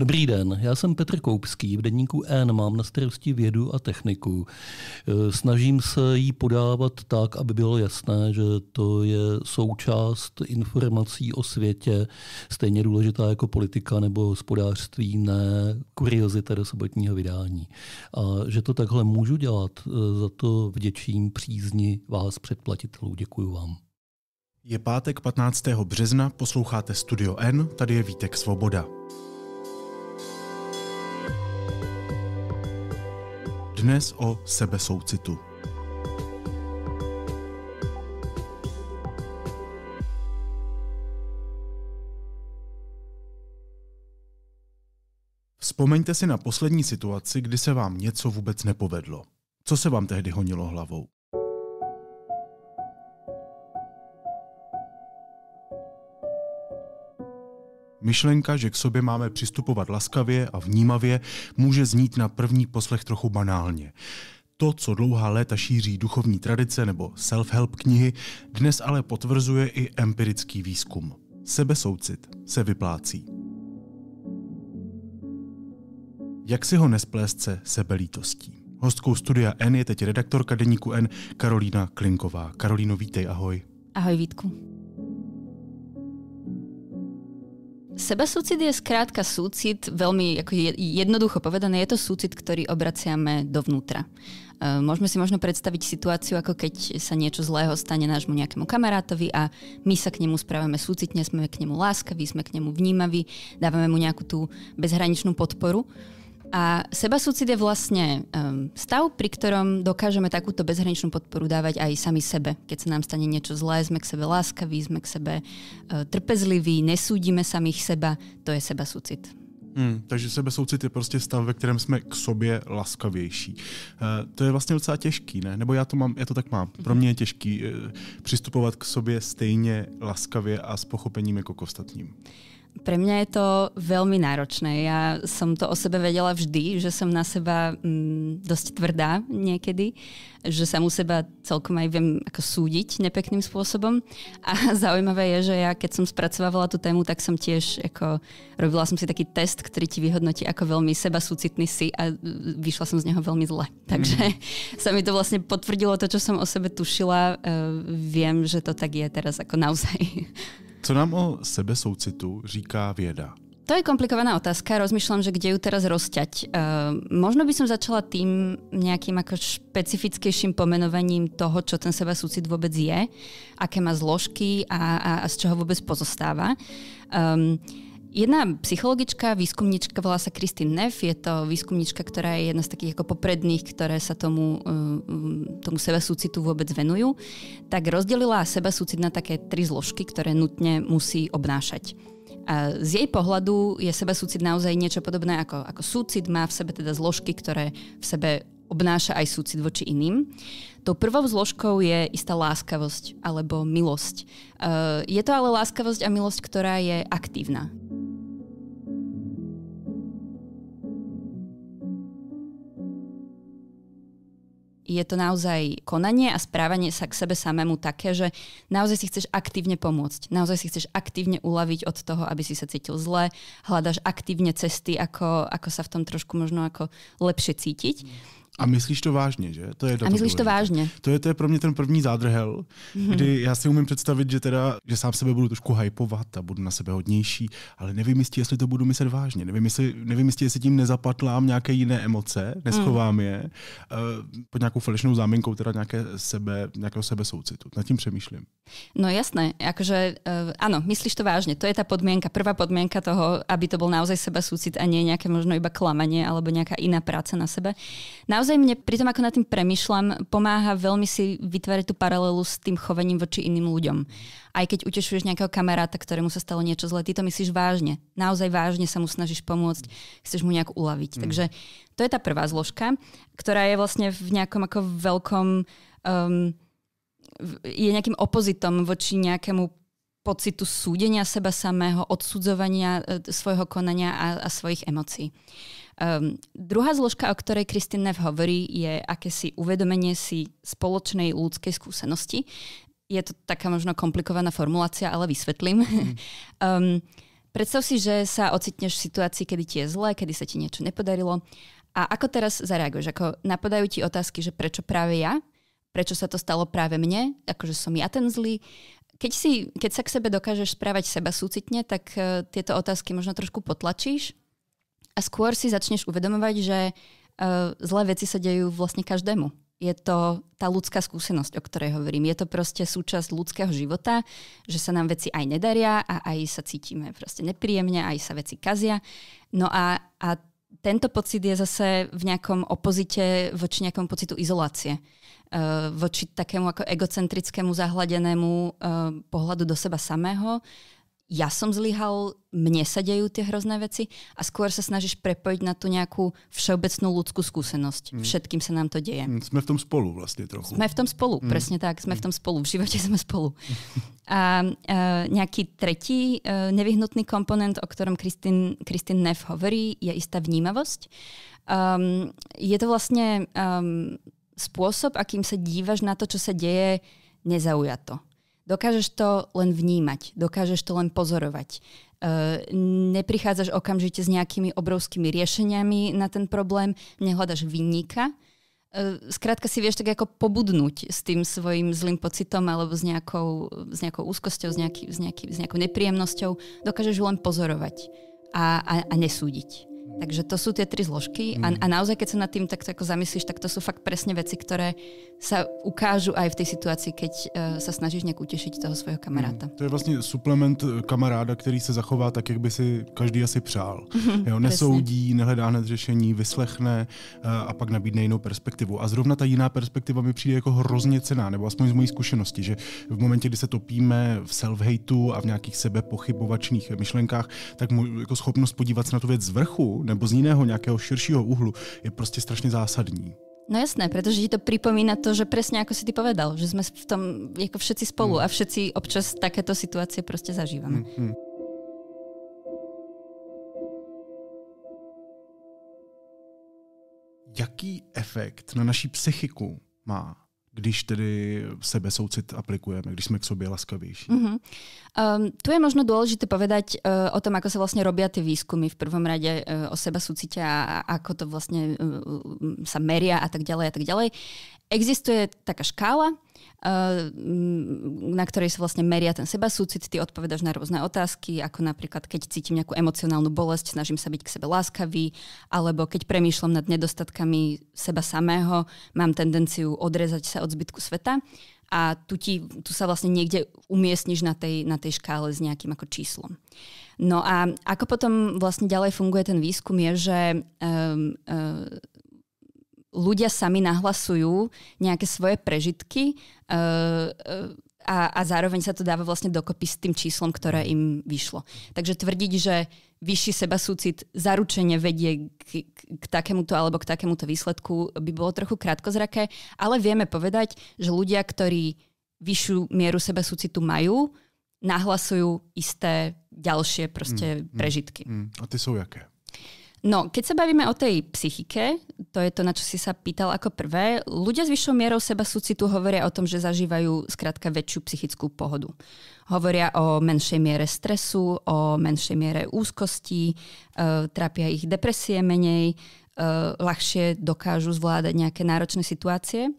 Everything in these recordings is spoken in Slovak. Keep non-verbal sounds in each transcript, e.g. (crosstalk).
Dobrý den, já jsem Petr Koupský, v denníku N mám na starosti vědu a techniku. E, snažím se ji podávat tak, aby bylo jasné, že to je součást informací o světě, stejně důležitá jako politika nebo hospodářství, ne kuriozita do sobotního vydání. A že to takhle můžu dělat, e, za to vděčím přízni vás předplatitelů. Děkuji vám. Je pátek 15. března, posloucháte Studio N, tady je Vítek Svoboda. Dnes o sebesoucitu. Vzpomeňte si na poslední situaci, kdy se vám něco vůbec nepovedlo. Co se vám tehdy honilo hlavou? Myšlenka, že k sobě máme přistupovat laskavě a vnímavě, může znít na první poslech trochu banálně. To, co dlouhá léta šíří duchovní tradice nebo self-help knihy, dnes ale potvrzuje i empirický výzkum. Sebesoucit se vyplácí. Jak si ho nesplést se sebelítostí? Hostkou studia N je teď redaktorka deníku N Karolína Klinková. Karolíno, vítej, ahoj. Ahoj Vítku. Seba súcit je skrátka súcit, veľmi ako jednoducho povedané, je to súcit, ktorý obraciame dovnútra. E, môžeme si možno predstaviť situáciu, ako keď sa niečo zlého stane nášmu nejakému kamarátovi a my sa k nemu správame súcitne, sme k nemu láskaví, sme k nemu vnímaví, dávame mu nejakú tú bezhraničnú podporu. A seba je vlastne um, stav, pri ktorom dokážeme takúto bezhraničnú podporu dávať aj sami sebe. Keď sa nám stane niečo zlé, sme k sebe láskaví, sme k sebe uh, trpezliví, nesúdime samých seba, to je sebasúcit. Hmm, takže soucit je prostě stav, ve kterém jsme k sobě laskavější. E, to je vlastně docela těžký, ne? Nebo já to, mám, já to tak mám. Pro mě je těžký e, přistupovat k sobě stejně laskavě a s pochopením jako k ostatním. Pre mňa je to veľmi náročné. Ja som to o sebe vedela vždy, že som na seba mm, dosť tvrdá niekedy, že sa u seba celkom aj viem ako súdiť nepekným spôsobom. A (laughs) zaujímavé je, že ja keď som spracovávala tú tému, tak som tiež ako, robila som si taký test, ktorý ti vyhodnotí, ako veľmi seba súcitný si a e, vyšla som z neho veľmi zle. Mm. Takže mm. (laughs) sa mi to vlastne potvrdilo to, čo som o sebe tušila. E, viem, že to tak je teraz ako naozaj. (laughs) Co nám o soucitu říká věda? To je komplikovaná otázka, rozmýšľam, že kde ju teraz rozťať. E, možno by som začala tým nejakým ako špecifickejším pomenovaním toho, čo ten seba súcit vôbec je, aké má zložky a, a, a z čoho vôbec pozostáva. E, Jedna psychologička, výskumnička, volá sa Kristin Neff, je to výskumnička, ktorá je jedna z takých ako popredných, ktoré sa tomu, e, mm, tomu seba vôbec venujú, tak rozdelila seba na také tri zložky, ktoré nutne musí obnášať. A z jej pohľadu je seba naozaj niečo podobné ako, ako súcit, má v sebe teda zložky, ktoré v sebe obnáša aj súcit voči iným. Tou prvou zložkou je istá láskavosť alebo milosť. E, je to ale láskavosť a milosť, ktorá je aktívna. je to naozaj konanie a správanie sa k sebe samému také, že naozaj si chceš aktívne pomôcť, naozaj si chceš aktívne uľaviť od toho, aby si sa cítil zle, hľadaš aktívne cesty, ako, ako sa v tom trošku možno ako lepšie cítiť. Mm. A myslíš to vážně, že? To je to a myslíš to vážně. To je, to je pro mě ten první zádrhel, mm-hmm. kdy já si umím představit, že teda, že sám sebe budu trošku hypovat a budu na sebe hodnější, ale nevím jistě, jestli to budu myslet vážně. Nevím, jestli, nevím jistě, jestli tím nezapatlám nějaké jiné emoce, neschovám mm. je, uh, pod nějakou falešnou záminkou teda nějaké sebe, nějakého sebesoucitu. Nad tím přemýšlím. No jasné, jakože uh, ano, myslíš to vážně. To je ta podmienka, prvá podmienka toho, aby to byl naozaj sebe soucit a ne nějaké možno iba klamanie alebo nějaká iná práce na sebe. Naozaj naozaj mne pri tom, ako nad tým premyšľam, pomáha veľmi si vytvárať tú paralelu s tým chovaním voči iným ľuďom. Aj keď utešuješ nejakého kamaráta, ktorému sa stalo niečo zlé, ty to myslíš vážne. Naozaj vážne sa mu snažíš pomôcť, chceš mu nejak uľaviť. Mm. Takže to je tá prvá zložka, ktorá je vlastne v nejakom ako veľkom... Um, je nejakým opozitom voči nejakému pocitu súdenia seba samého, odsudzovania e, svojho konania a, a svojich emócií. Um, druhá zložka, o ktorej Kristin Neff hovorí, je akési uvedomenie si spoločnej ľudskej skúsenosti. Je to taká možno komplikovaná formulácia, ale vysvetlím. Mm. um, (laughs) predstav si, že sa ocitneš v situácii, kedy ti je zlé, kedy sa ti niečo nepodarilo. A ako teraz zareaguješ? Ako napadajú ti otázky, že prečo práve ja? Prečo sa to stalo práve mne? Akože som ja ten zlý? keď, si, keď sa k sebe dokážeš správať seba súcitne, tak uh, tieto otázky možno trošku potlačíš a skôr si začneš uvedomovať, že uh, zlé veci sa dejú vlastne každému. Je to tá ľudská skúsenosť, o ktorej hovorím. Je to proste súčasť ľudského života, že sa nám veci aj nedaria a aj sa cítime proste nepríjemne, aj sa veci kazia. No a, a tento pocit je zase v nejakom opozite voči nejakom pocitu izolácie e, voči takému ako egocentrickému zahladenému uh, pohľadu do seba samého, ja som zlyhal, mne sa dejú tie hrozné veci a skôr sa snažíš prepojiť na tú nejakú všeobecnú ľudskú skúsenosť. Mm. Všetkým sa nám to deje. Mm, sme v tom spolu vlastne trochu. Sme v tom spolu, mm. presne tak. Sme mm. v tom spolu, v živote sme spolu. (laughs) a uh, nejaký tretí uh, nevyhnutný komponent, o ktorom Kristin, Kristin Neff hovorí, je istá vnímavosť. Um, je to vlastne um, spôsob, akým sa dívaš na to, čo sa deje nezaujato Dokážeš to len vnímať, dokážeš to len pozorovať. Uh, neprichádzaš okamžite s nejakými obrovskými riešeniami na ten problém, nehľadaš vinníka. Uh, skrátka si vieš tak ako pobudnúť s tým svojim zlým pocitom alebo s nejakou, s nejakou úzkosťou, s, nejaký, s, nejaký, s nejakou nepríjemnosťou. Dokážeš ju len pozorovať a, a, a nesúdiť. Takže to sú tie tri zložky a, mm. a naozaj, keď sa nad tým takto ako zamyslíš, tak to sú fakt presne veci, ktoré sa ukážu aj v tej situácii, keď uh, sa snažíš nejak utešiť toho svého kamaráta. Mm. To je vlastně suplement e, kamaráda, který se zachová tak, jak by si každý asi přál. Mhm, jo, nesoudí, nehledá hned řešení, vyslechne uh, a pak nabídne jinou perspektivu. A zrovna ta jiná perspektiva mi přijde jako hrozně cená, nebo aspoň z mojí zkušenosti, že v momentě, kdy se topíme v self a v nějakých sebepochybovačných myšlenkách, tak mu, jako schopnost podívat se na tu věc z vrchu nebo z jiného nějakého širšího úhlu je prostě strašně zásadní. No jasné, pretože ti to pripomína to, že presne ako si ty povedal, že sme v tom ako všetci spolu mm. a všetci občas takéto situácie proste zažívame. Mm, hmm. Jaký efekt na naší psychiku má když tedy sebesoucit aplikujeme, když sme k sobě laskavější. Mm -hmm. Um, tu je možno dôležité povedať uh, o tom, ako sa vlastne robia tie výskumy v prvom rade uh, o seba súcite a ako to vlastne uh, sa meria a tak ďalej a tak ďalej. Existuje taká škála, Ehm, na ktorej sa vlastne meria ten seba súcit. Ty odpovedaš na rôzne otázky, ako napríklad, keď cítim nejakú emocionálnu bolesť, snažím sa byť k sebe láskavý, alebo keď premýšľam nad nedostatkami seba samého, mám tendenciu odrezať sa od zbytku sveta. A tu, ti, tu sa vlastne niekde umiestniš na tej, na tej škále s nejakým ako číslom. No a ako potom vlastne ďalej funguje ten výskum je, že um, um, ľudia sami nahlasujú nejaké svoje prežitky uh, a, a zároveň sa to dáva vlastne dokopy s tým číslom, ktoré im vyšlo. Takže tvrdiť, že vyšší seba súcit zaručene vedie k, k, k takémuto alebo k takémuto výsledku by bolo trochu krátkozraké, ale vieme povedať, že ľudia, ktorí vyššiu mieru seba súcitu majú, nahlasujú isté ďalšie proste mm, mm, prežitky. Mm, a tie sú jaké? No, keď sa bavíme o tej psychike, to je to, na čo si sa pýtal ako prvé, ľudia s vyššou mierou seba súcitu hovoria o tom, že zažívajú skrátka väčšiu psychickú pohodu. Hovoria o menšej miere stresu, o menšej miere úzkosti, e, trápia ich depresie menej, e, ľahšie dokážu zvládať nejaké náročné situácie.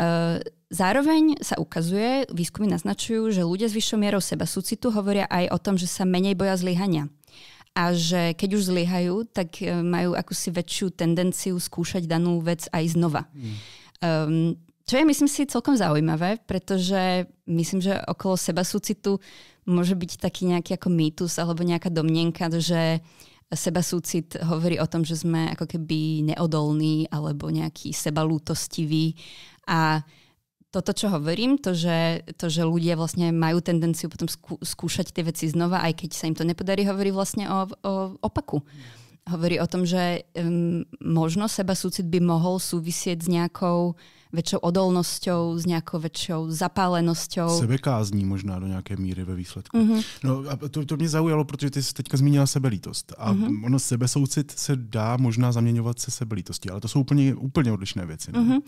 E, Zároveň sa ukazuje, výskumy naznačujú, že ľudia s vyššou mierou seba súcitu hovoria aj o tom, že sa menej boja zlyhania a že keď už zlyhajú, tak e, majú akúsi väčšiu tendenciu skúšať danú vec aj znova. Mm. Um, čo je, myslím si, celkom zaujímavé, pretože myslím, že okolo seba súcitu môže byť taký nejaký ako mýtus alebo nejaká domnenka, že seba súcit hovorí o tom, že sme ako keby neodolní alebo nejaký sebalútostiví. a toto, čo hovorím, to že, to, že ľudia vlastne majú tendenciu potom skú, skúšať tie veci znova, aj keď sa im to nepodarí, hovorí vlastne o, o opaku. Hovorí o tom, že um, možno seba súcit by mohol súvisieť s nejakou uh, väčšou odolnosťou, s nejakou väčšou zapálenosťou. Sebekázní možná do nějaké míry ve výsledku. Mm-hmm. No a to, to mě zaujalo, protože ty jsi teďka zmínila sebelítost. A mm-hmm. ono sebesoucit se dá možná zaměňovat se sebelítostí, ale to jsou úplně, úplně odlišné věci. Mm-hmm.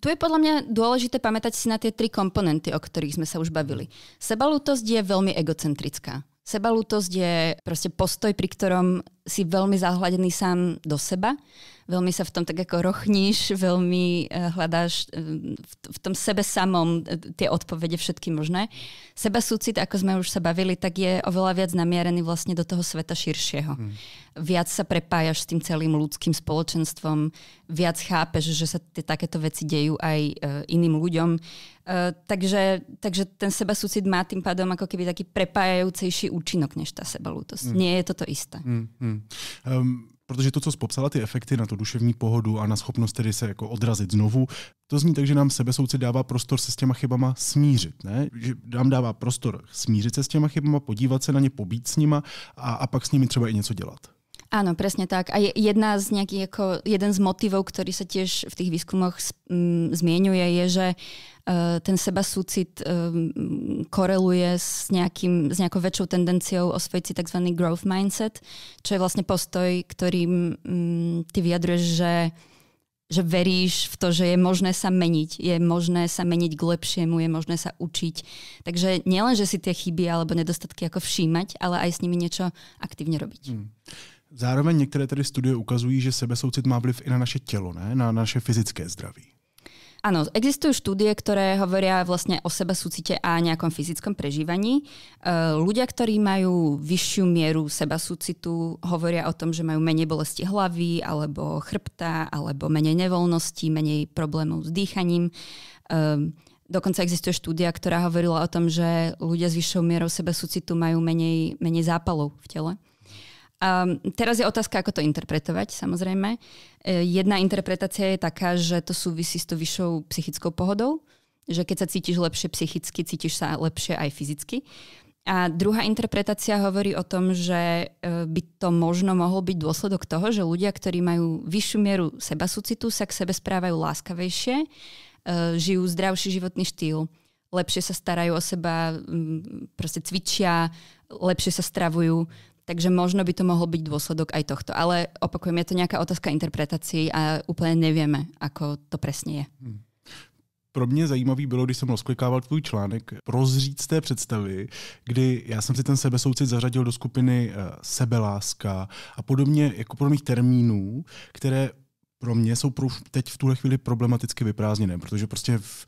Tu je podle mě důležité pamätať si na ty tri komponenty, o kterých jsme se už bavili. Mhm. Sebalútosť je velmi egocentrická. Sebalútosť je proste postoj, pri ktorom si veľmi zahladený sám do seba, veľmi sa v tom tak ako rochníš, veľmi eh, hľadáš eh, v tom sebe samom eh, tie odpovede všetky možné. Seba súcit, ako sme už sa bavili, tak je oveľa viac namierený vlastne do toho sveta širšieho. Hmm. Viac sa prepájaš s tým celým ľudským spoločenstvom, viac chápeš, že sa tie takéto veci dejú aj iným ľuďom. takže, takže ten seba súcit má tým pádom ako keby taký prepájajúcejší účinok než tá sebalútosť. Hmm. Nie je to to isté. Hmm. Hmm. Um, protože to, co jsi popsala ty efekty na tu duševní pohodu a na schopnost tedy se jako odrazit znovu, to zní tak, že nám sebesoucit dává prostor se s těma chybama smířit, ne? Že nám dává prostor smířit se s těma chybama, podívat se na ně, pobít s nima a, a pak s nimi třeba i něco dělat. Áno, presne tak. A jedna z nejakých, jeden z motivov, ktorý sa tiež v tých výskumoch mm, zmienuje, je, že uh, E, ten seba súcit e, koreluje s, nejakým, s nejakou väčšou tendenciou osvojiť si tzv. growth mindset, čo je vlastne postoj, ktorým ty vyjadruješ, že že veríš v to, že je možné sa meniť, je možné sa meniť k lepšiemu, je možné sa učiť. Takže nielen, že si tie chyby alebo nedostatky ako všímať, ale aj s nimi niečo aktívne robiť. Hmm. Zároveň některé tedy studie ukazují, že sebesoucit má vliv i na naše tělo, ne? na naše fyzické zdraví. Áno, existujú štúdie, ktoré hovoria vlastne o seba súcite a nejakom fyzickom prežívaní. E, ľudia, ktorí majú vyššiu mieru seba súcitu, hovoria o tom, že majú menej bolesti hlavy, alebo chrbta, alebo menej nevoľnosti, menej problémov s dýchaním. E, dokonca existuje štúdia, ktorá hovorila o tom, že ľudia s vyššou mierou seba súcitu majú menej, menej zápalov v tele. Ehm, teraz je otázka, ako to interpretovať, samozrejme. E, jedna interpretácia je taká, že to súvisí s tou vyššou psychickou pohodou, že keď sa cítiš lepšie psychicky, cítiš sa lepšie aj fyzicky. A druhá interpretácia hovorí o tom, že e, by to možno mohol byť dôsledok toho, že ľudia, ktorí majú vyššiu mieru seba sa k sebe správajú láskavejšie, e, žijú zdravší životný štýl, lepšie sa starajú o seba, proste cvičia, lepšie sa stravujú. Takže možno by to mohol byť dôsledok aj tohto. Ale opakujem, je to nejaká otázka interpretácií a úplne nevieme, ako to presne je. Hmm. Pro mě zajímavý bylo, když jsem rozklikával tvůj článek, rozříct z té představy, kdy já jsem si ten sebesoucit zařadil do skupiny eh, sebeláska a podobně jako podobných termínů, které pro mě jsou teď v tuhle chvíli problematicky vyprázdněné, protože prostě v,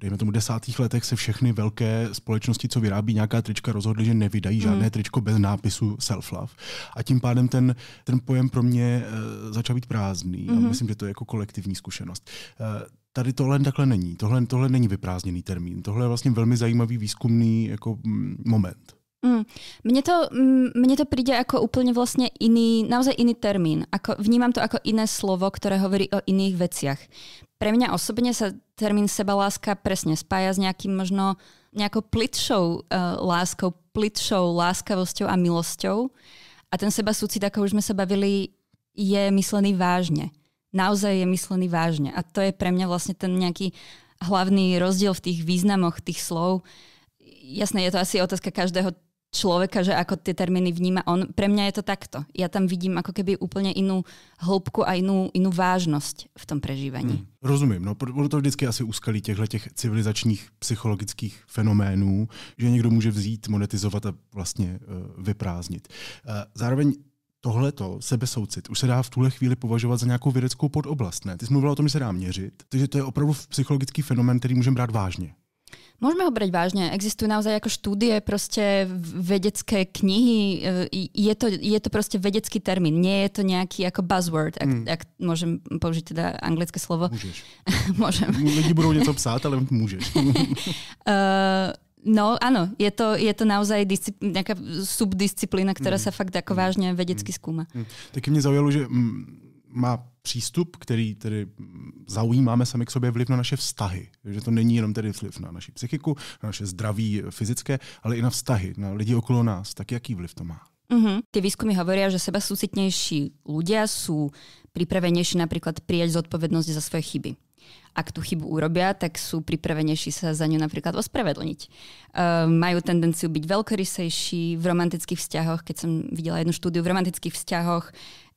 dejme tomu desátých letech se všechny velké společnosti, co vyrábí nějaká trička, rozhodly, že nevydají žádné mm. tričko bez nápisu self-love. A tím pádem ten, ten pojem pro mě uh, začal být prázdný. Mm-hmm. A mhm. myslím, že to je jako kolektivní zkušenost. Uh, tady tohle takhle není. Tohle, tohle není vyprázdněný termín. Tohle je vlastně velmi zajímavý výzkumný jako mm, moment. Mm. Mne, to, mm, mne to príde ako úplne vlastne iný, naozaj iný termín. Ako, vnímam to ako iné slovo, ktoré hovorí o iných veciach. Pre mňa osobne sa termín sebaláska presne spája s nejakým možno nejakou plitšou uh, láskou, plitšou láskavosťou a milosťou. A ten seba súcit, ako už sme sa bavili, je myslený vážne. Naozaj je myslený vážne. A to je pre mňa vlastne ten nejaký hlavný rozdiel v tých významoch tých slov. Jasné, je to asi otázka každého človeka, že ako tie termíny vníma on. Pre mňa je to takto. Ja tam vidím ako keby úplne inú hĺbku a inú, inú vážnosť v tom prežívaní. Hmm. Rozumím, no proto to vždycky asi úskalí těchto těch civilizačních psychologických fenoménů, že někdo může vzít, monetizovat a vlastně uh, vyprázdnit. Uh, zároveň tohleto, sebesoucit, už se dá v tuhle chvíli považovat za nějakou vědeckou podoblast, ne? Ty jsi mluvila o tom, že se dá měřit, takže to je opravdu psychologický fenomén, který můžeme brát vážně. Môžeme ho brať vážne. Existujú naozaj ako štúdie, proste vedecké knihy. E, je to, je to proste vedecký termín. Nie je to nejaký ako buzzword, ak, mm. ak môžem použiť teda anglické slovo. Môžeš. (laughs) Môžem. Ľudí budú niečo psát, ale môžeš. uh, (laughs) No áno, je to, je to naozaj discipl- nejaká subdisciplína, ktorá mm. sa fakt ako hmm. vážne vedecky hmm. skúma. Mm. Taky mne zaujalo, že má přístup, který tedy zaujímáme sami k sobě, vliv na naše vztahy. Takže to není jenom tedy vliv na naši psychiku, na naše zdraví fyzické, ale i na vztahy, na lidi okolo nás. Tak jaký vliv to má? Uh-huh. Mhm. Tie výskumy hovoria, že seba súcitnejší ľudia sú pripravenejší napríklad prijať zodpovednosť za svoje chyby. Ak tú chybu urobia, tak sú pripravenejší sa za ňu napríklad ospravedlniť. Uh, majú tendenciu byť veľkorysejší v romantických vzťahoch. Keď som videla jednu štúdiu v romantických vzťahoch,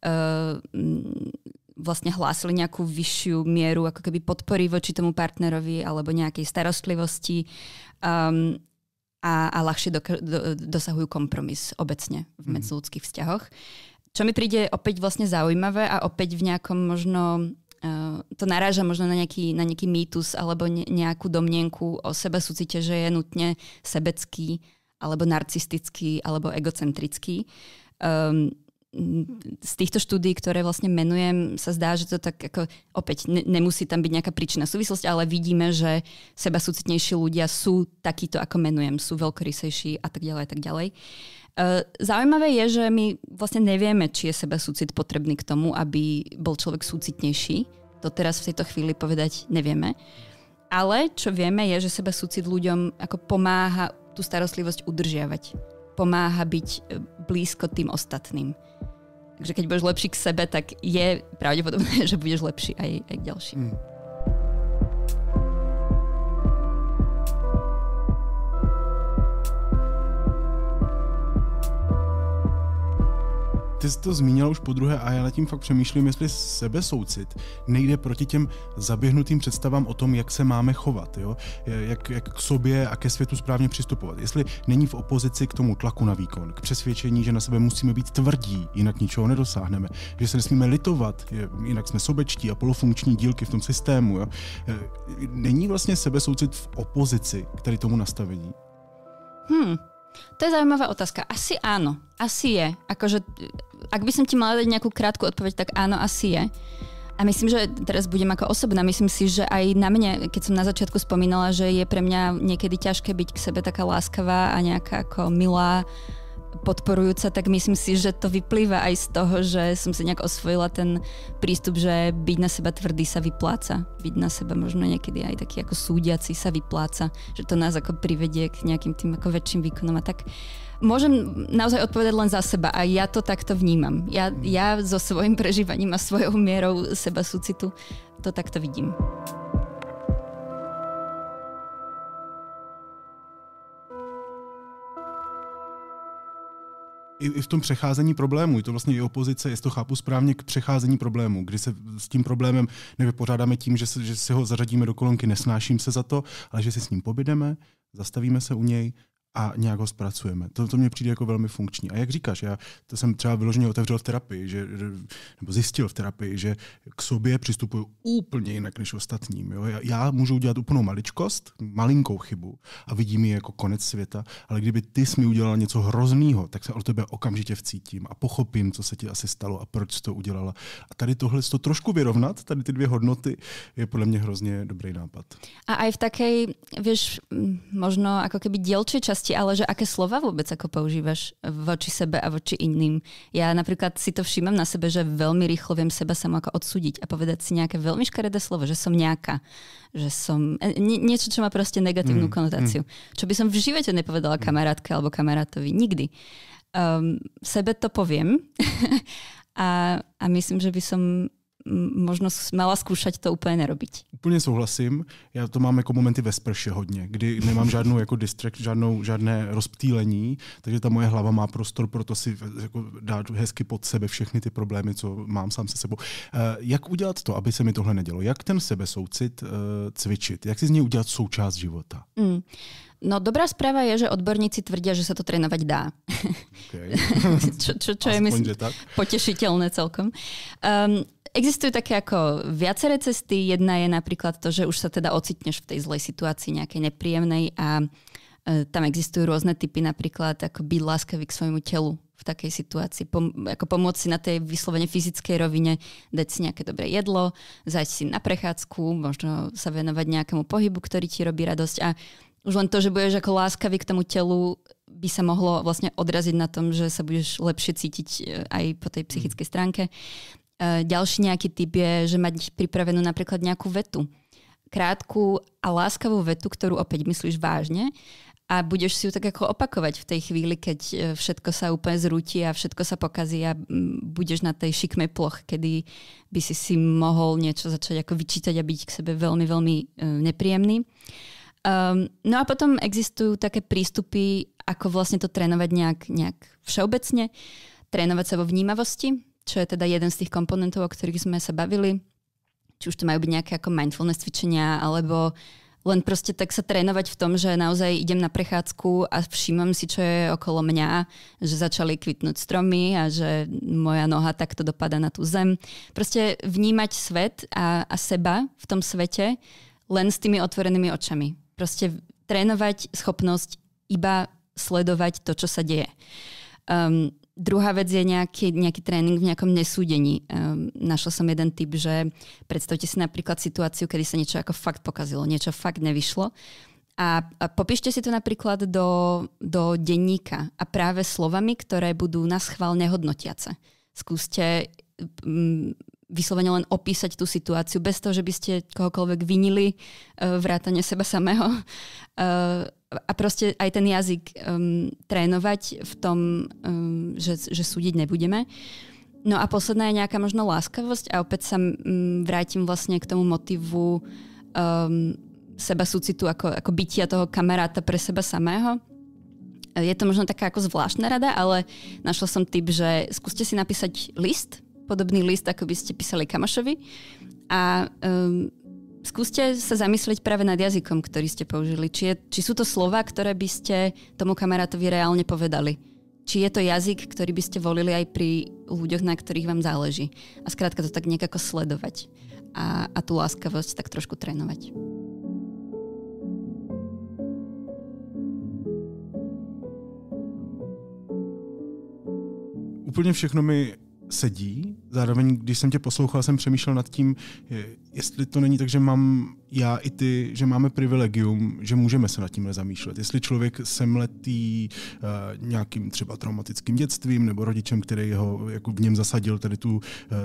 uh, vlastne hlásili nejakú vyššiu mieru ako keby podpory voči tomu partnerovi alebo nejakej starostlivosti um, a, a ľahšie do, do, dosahujú kompromis obecne v mhm. medziludských vzťahoch. Čo mi príde opäť vlastne zaujímavé a opäť v nejakom možno Uh, to naráža možno na nejaký, na nejaký mýtus alebo ne, nejakú domnienku o sebe súcite, že je nutne sebecký alebo narcistický alebo egocentrický. Um, z týchto štúdí, ktoré vlastne menujem, sa zdá, že to tak ako, opäť ne, nemusí tam byť nejaká príčina súvislosť, ale vidíme, že seba súcitnejší ľudia sú takíto, ako menujem, sú veľkorysejší a tak ďalej a tak ďalej. E, zaujímavé je, že my vlastne nevieme, či je seba súcit potrebný k tomu, aby bol človek súcitnejší. To teraz v tejto chvíli povedať nevieme. Ale čo vieme je, že seba súcit ľuďom ako pomáha tú starostlivosť udržiavať pomáha byť e, blízko tým ostatným. Takže keď budeš lepší k sebe, tak je pravdepodobné, (laughs) že budeš lepší aj, aj k ďalším. Mm. jsi to zmínil už po druhé a já nad tím fakt přemýšlím, jestli sebesoucit nejde proti těm zaběhnutým představám o tom, jak se máme chovat, jo? Jak, jak k sobě a ke světu správně přistupovat. Jestli není v opozici k tomu tlaku na výkon, k přesvědčení, že na sebe musíme být tvrdí, jinak ničeho nedosáhneme, že se nesmíme litovat, jinak jsme sobečtí a polofunkční dílky v tom systému. Jo? Není vlastně sebesoucit v opozici k tady tomu nastavení? Hmm, to je zaujímavá otázka. Asi áno, asi je. Akože ak by som ti mala dať nejakú krátku odpoveď, tak áno, asi je. A myslím, že teraz budem ako osobná, myslím si, že aj na mne, keď som na začiatku spomínala, že je pre mňa niekedy ťažké byť k sebe taká láskavá a nejaká ako milá podporujúca, tak myslím si, že to vyplýva aj z toho, že som si nejak osvojila ten prístup, že byť na seba tvrdý sa vypláca. Byť na seba možno niekedy aj taký ako súdiaci sa vypláca. Že to nás ako privedie k nejakým tým ako väčším výkonom a tak. Môžem naozaj odpovedať len za seba a ja to takto vnímam. Ja, mhm. ja so svojím prežívaním a svojou mierou seba súcitu to takto vidím. i, i v tom přecházení problémů, je to vlastně i opozice, jestli to chápu správně, k přecházení problémů, kdy se s tím problémem nevypořádáme tím, že, se, že si ho zařadíme do kolonky, nesnáším se za to, ale že si s ním pobydeme, zastavíme se u něj, a nějak ho zpracujeme. To, to mně přijde jako velmi funkční. A jak říkáš, já to jsem třeba vyloženě otevřel v terapii, že, nebo zjistil v terapii, že k sobě přistupuju úplně jinak než ostatním. Jo? Já, já můžu udělat úplnou maličkost, malinkou chybu a vidím ji jako konec světa, ale kdyby ty jsi mi udělal něco hrozného, tak se o tebe okamžitě vcítím a pochopím, co se ti asi stalo a proč jsi to udělala. A tady tohle to trošku vyrovnat, tady ty dvě hodnoty, je podle mě hrozně dobrý nápad. A i v takej, víš, možno jako keby dělčí čas časti, ale že aké slova vôbec ako používaš voči sebe a voči iným. Ja napríklad si to všímam na sebe, že veľmi rýchlo viem seba sama ako odsúdiť a povedať si nejaké veľmi škaredé slovo, že som nejaká, že som e, nie, niečo, čo má proste negatívnu mm, konotáciu. Mm. Čo by som v živote nepovedala mm. kamarátke alebo kamarátovi. Nikdy. Um, sebe to poviem (laughs) a, a myslím, že by som možno mala zkoušet to úplně nerobit. Úplně souhlasím. Já to mám jako momenty ve sprše hodně, kdy nemám žádnou jako distract, žádnou, žádné rozptýlení, takže ta moje hlava má prostor pro to si jako dát hezky pod sebe všechny ty problémy, co mám sám se sebou. Eh, jak udělat to, aby se mi tohle nedělo? Jak ten sebe soucit, eh, cvičit? Jak si z něj udělat součást života? Mm. No dobrá správa je, že odborníci tvrdia, že sa to trénovať dá. Okay. (laughs) čo, čo, čo je myslím potešiteľné celkom. Um, Existujú také ako viaceré cesty. Jedna je napríklad to, že už sa teda ocitneš v tej zlej situácii nejakej nepríjemnej a e, tam existujú rôzne typy, napríklad ako byť láskavý k svojmu telu v takej situácii, pom- ako pomôcť si na tej vyslovene fyzickej rovine, dať si nejaké dobré jedlo, zajť si na prechádzku, možno sa venovať nejakému pohybu, ktorý ti robí radosť a už len to, že budeš ako láskavý k tomu telu, by sa mohlo vlastne odraziť na tom, že sa budeš lepšie cítiť e, aj po tej psychickej stránke. Eh, ďalší nejaký typ je, že mať pripravenú napríklad nejakú vetu. Krátku a láskavú vetu, ktorú opäť myslíš vážne a budeš si ju tak ako opakovať v tej chvíli, keď eh, všetko sa úplne zrúti a všetko sa pokazí a mm, budeš na tej šikmej ploch, kedy by si si mohol niečo začať ako vyčítať a byť k sebe veľmi, veľmi eh, nepríjemný. Um, no a potom existujú také prístupy, ako vlastne to trénovať nejak, nejak všeobecne, trénovať sa vo vnímavosti, čo je teda jeden z tých komponentov, o ktorých sme sa bavili. Či už to majú byť nejaké ako mindfulness cvičenia, alebo len proste tak sa trénovať v tom, že naozaj idem na prechádzku a všímam si, čo je okolo mňa, že začali kvitnúť stromy a že moja noha takto dopada na tú zem. Proste vnímať svet a, a seba v tom svete len s tými otvorenými očami. Proste trénovať schopnosť iba sledovať to, čo sa deje. Um, Druhá vec je nejaký, nejaký tréning v nejakom nesúdení. Um, našla som jeden typ, že predstavte si napríklad situáciu, kedy sa niečo ako fakt pokazilo, niečo fakt nevyšlo. A, a popíšte si to napríklad do, do denníka a práve slovami, ktoré budú na schvál nehodnotiace. Skúste vyslovene len opísať tú situáciu, bez toho, že by ste kohokoľvek vinili, e, vrátane seba samého. E, a proste aj ten jazyk um, trénovať v tom, um, že, že súdiť nebudeme. No a posledná je nejaká možno láskavosť a opäť sa um, vrátim vlastne k tomu motivu um, seba súcitu ako, ako bytia toho kamaráta pre seba samého. Je to možno taká ako zvláštna rada, ale našla som typ, že skúste si napísať list podobný list, ako by ste písali Kamašovi a um, skúste sa zamyslieť práve nad jazykom, ktorý ste použili. Či, je, či sú to slova, ktoré by ste tomu kamarátovi reálne povedali. Či je to jazyk, ktorý by ste volili aj pri ľuďoch, na ktorých vám záleží. A skrátka to tak nejako sledovať a, a tú láskavosť tak trošku trénovať. Úplně všechno mi sedí. Zároveň, když jsem tě poslouchal, jsem přemýšlel nad tím, jestli to není tak, že mám já i ty, že máme privilegium, že můžeme se nad tímhle zamýšlet. Jestli člověk semletý uh, nějakým třeba traumatickým dětstvím nebo rodičem, který ho jako v něm zasadil tady tu, uh,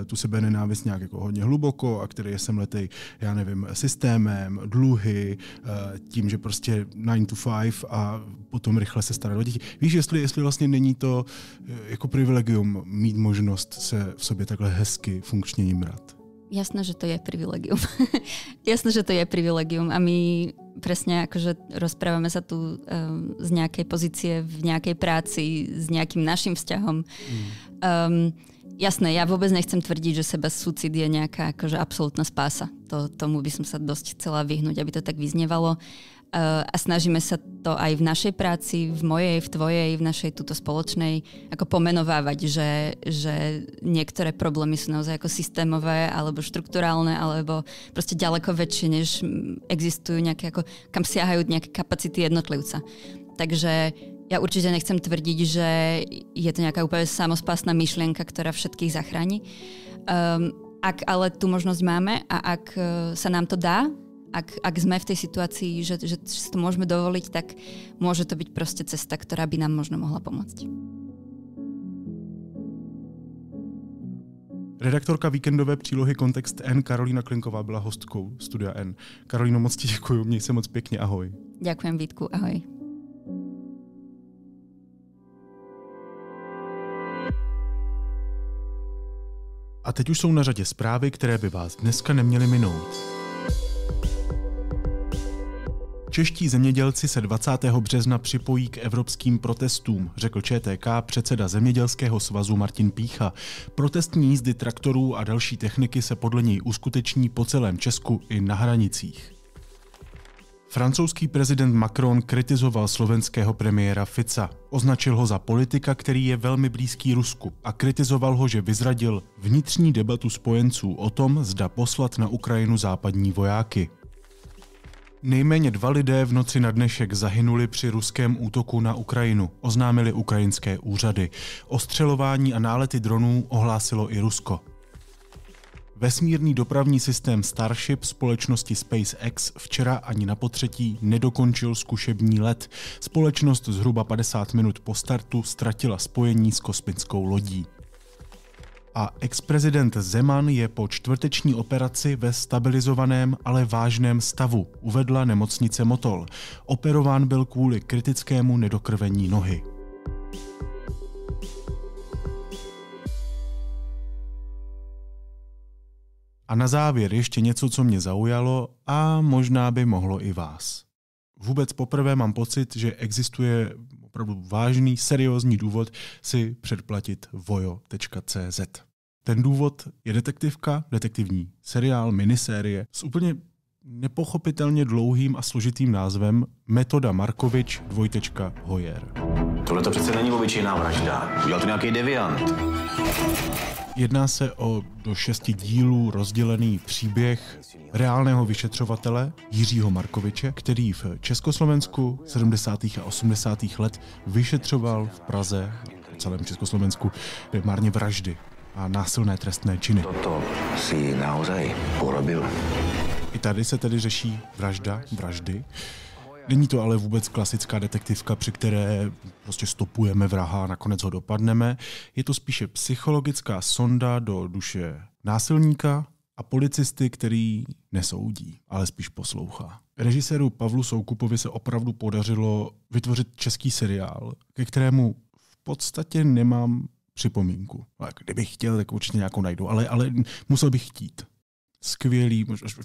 tu sebe nenávist nějak jako hodně hluboko a který je semletý, já nevím, systémem, dluhy, uh, tím, že prostě 9 to 5 a potom rychle se starat o děti. Víš, jestli, jestli vlastně není to uh, jako privilegium mít možnost se v sobě takhle hezky funkčně jimrat. Jasné, že to je privilegium. (laughs) Jasné, že to je privilegium a my presne akože rozprávame sa tu um, z nejakej pozície, v nejakej práci, s nejakým našim vzťahom. Mm. Um, jasné, ja vôbec nechcem tvrdiť, že seba súcit je nejaká akože absolútna spása. To, tomu by som sa dosť chcela vyhnúť, aby to tak vyznievalo. Eh, a snažíme sa to aj v našej práci, v mojej, v tvojej, v našej túto spoločnej, ako pomenovávať, že, že niektoré problémy sú naozaj ako systémové alebo štruktúrálne, alebo proste ďaleko väčšie, než existujú nejaké, ako, kam siahajú nejaké kapacity jednotlivca. Takže ja určite nechcem tvrdiť, že je to nejaká úplne samospásna myšlienka, ktorá všetkých zachráni. Um, ak ale tú možnosť máme a ak eh, sa nám to dá, ak, ak sme v tej situácii, že, že si to môžeme dovoliť, tak môže to byť proste cesta, ktorá by nám možno mohla pomôcť. Redaktorka víkendové přílohy Kontext N Karolina Klinková byla hostkou Studia N. Karolino, moc ti děkuji, měj se moc pěkně, ahoj. Ďakujem Vítku, ahoj. A teď už jsou na řadě zprávy, které by vás dneska neměly minout. Čeští zemědělci se 20. března připojí k evropským protestům, řekl ČTK předseda Zemědělského svazu Martin Pícha. Protestní jízdy traktorů a další techniky se podle něj uskuteční po celém Česku i na hranicích. Francouzský prezident Macron kritizoval slovenského premiéra Fica. Označil ho za politika, který je velmi blízký Rusku a kritizoval ho, že vyzradil vnitřní debatu spojenců o tom, zda poslat na Ukrajinu západní vojáky. Nejméně dva lidé v noci na dnešek zahynuli při ruském útoku na Ukrajinu, oznámili ukrajinské úřady. Ostřelování a nálety dronů ohlásilo i Rusko. Vesmírný dopravní systém Starship společnosti SpaceX včera ani na potřetí nedokončil zkušební let. Společnost zhruba 50 minut po startu ztratila spojení s kosmickou lodí a ex-prezident Zeman je po čtvrteční operaci ve stabilizovaném, ale vážném stavu, uvedla nemocnice Motol. Operován byl kvůli kritickému nedokrvení nohy. A na závěr ještě něco, co mě zaujalo a možná by mohlo i vás. Vůbec poprvé mám pocit, že existuje opravdu vážný, seriózní důvod si předplatit vojo.cz. Ten důvod je detektivka, detektivní seriál, minisérie s úplně nepochopitelně dlouhým a složitým názvem Metoda Markovič dvojtečka Hojer. Tohle to přece není obyčejná vražda. Udělal to nějaký deviant. Jedná se o do šesti dílů rozdělený příběh reálného vyšetřovatele Jiřího Markoviče, který v Československu 70. a 80. let vyšetřoval v Praze, v celém Československu, primárně vraždy a násilné trestné činy. Toto si naozaj porobil. I tady se tedy řeší vražda, vraždy. Není to ale vůbec klasická detektivka, při které prostě stopujeme vraha a nakonec ho dopadneme. Je to spíše psychologická sonda do duše násilníka a policisty, který nesoudí, ale spíš poslouchá. Režiséru Pavlu Soukupovi se opravdu podařilo vytvořit český seriál, ke kterému v podstatě nemám připomínku. No, a kdybych chtěl, tak určitě nějakou najdu, ale, ale musel bych chtít. Skvělý,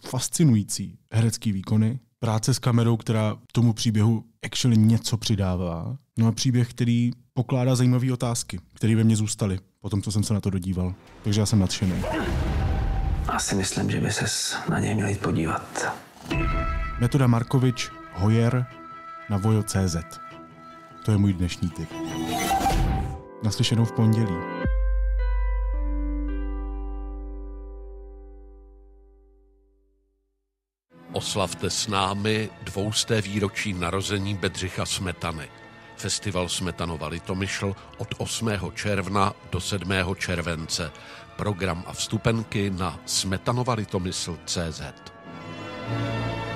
fascinující herecký výkony, práce s kamerou, která tomu příběhu actually něco přidává. No a příběh, který pokládá zajímavé otázky, které ve mně zůstaly po tom, co jsem se na to dodíval. Takže já jsem nadšený. Asi myslím, že by se na něj měli podívat. Metoda Markovič, Hojer na vojo.cz. To je můj dnešní tip. Naslyšenou v pondělí. Oslavte s námi dvousté výročí narození Bedřicha Smetany. Festival Smetanova Litomyšl od 8. června do 7. července. Program a vstupenky na smetanovalitomysl.cz. thank you